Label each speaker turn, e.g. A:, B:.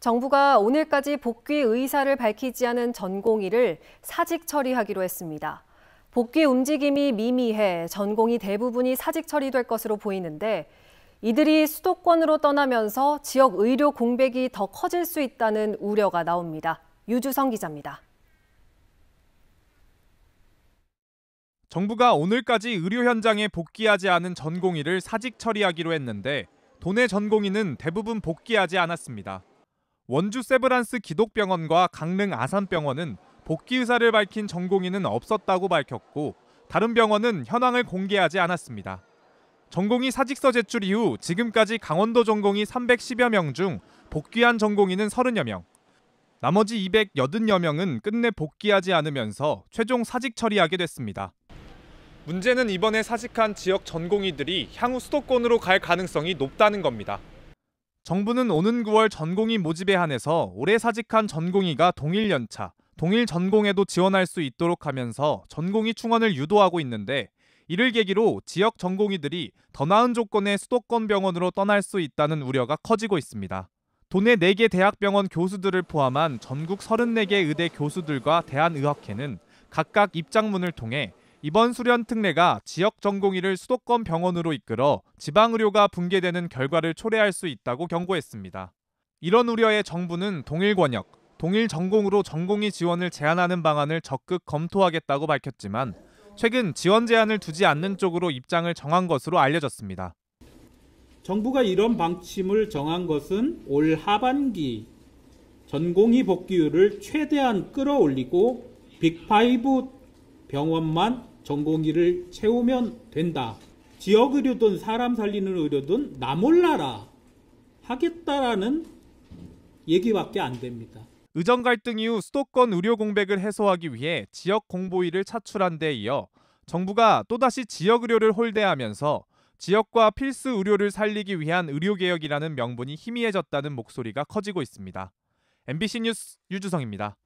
A: 정부가 오늘까지 복귀 의사를 밝히지 않은 전공의를 사직 처리하기로 했습니다. 복귀 움직임이 미미해 전공이 대부분이 사직 처리될 것으로 보이는데 이들이 수도권으로 떠나면서 지역 의료 공백이 더 커질 수 있다는 우려가 나옵니다. 유주성 기자입니다.
B: 정부가 오늘까지 의료 현장에 복귀하지 않은 전공의를 사직 처리하기로 했는데 도내 전공의는 대부분 복귀하지 않았습니다. 원주 세브란스 기독병원과 강릉 아산병원은 복귀 의사를 밝힌 전공의는 없었다고 밝혔고 다른 병원은 현황을 공개하지 않았습니다. 전공의 사직서 제출 이후 지금까지 강원도 전공의 310여 명 중 복귀한 전공의는 30여 명, 나머지 280여 명은 끝내 복귀하지 않으면서 최종 사직 처리하게 됐습니다. 문제는 이번에 사직한 지역 전공의들이 향후 수도권으로 갈 가능성이 높다는 겁니다. 정부는 오는 9월 전공이 모집에 한해서 올해 사직한 전공의가 동일 연차, 동일 전공에도 지원할 수 있도록 하면서 전공의 충원을 유도하고 있는데 이를 계기로 지역 전공의들이 더 나은 조건의 수도권 병원으로 떠날 수 있다는 우려가 커지고 있습니다. 도내 4개 대학병원 교수들을 포함한 전국 34개 의대 교수들과 대한의학회는 각각 입장문을 통해 이번 수련 특례가 지역 전공의를 수도권 병원으로 이끌어 지방 의료가 붕괴되는 결과를 초래할 수 있다고 경고했습니다. 이런 우려에 정부는 동일 권역, 동일 전공으로 전공의 지원을 제한하는 방안을 적극 검토하겠다고 밝혔지만 최근 지원 제한을 두지 않는 쪽으로 입장을 정한 것으로
C: 알려졌습니다. 정부가 이런 방침을 정한 것은 올 하반기 전공의 복귀율을 최대한 끌어올리고 빅5 병원만 전공의를 채우면 된다. 지역 의료든 사람 살리는 의료든 나 몰라라 하겠다라는 얘기밖에 안 됩니다. 의정 갈등 이후 수도권 의료 공백을 해소하기 위해
B: 지역 공보위를 차출한 데 이어 정부가 또다시 지역 의료를 홀대하면서 지역과 필수 의료를 살리기 위한 의료개혁이라는 명분이 희미해졌다는 목소리가 커지고 있습니다. MBC 뉴스 유주성입니다.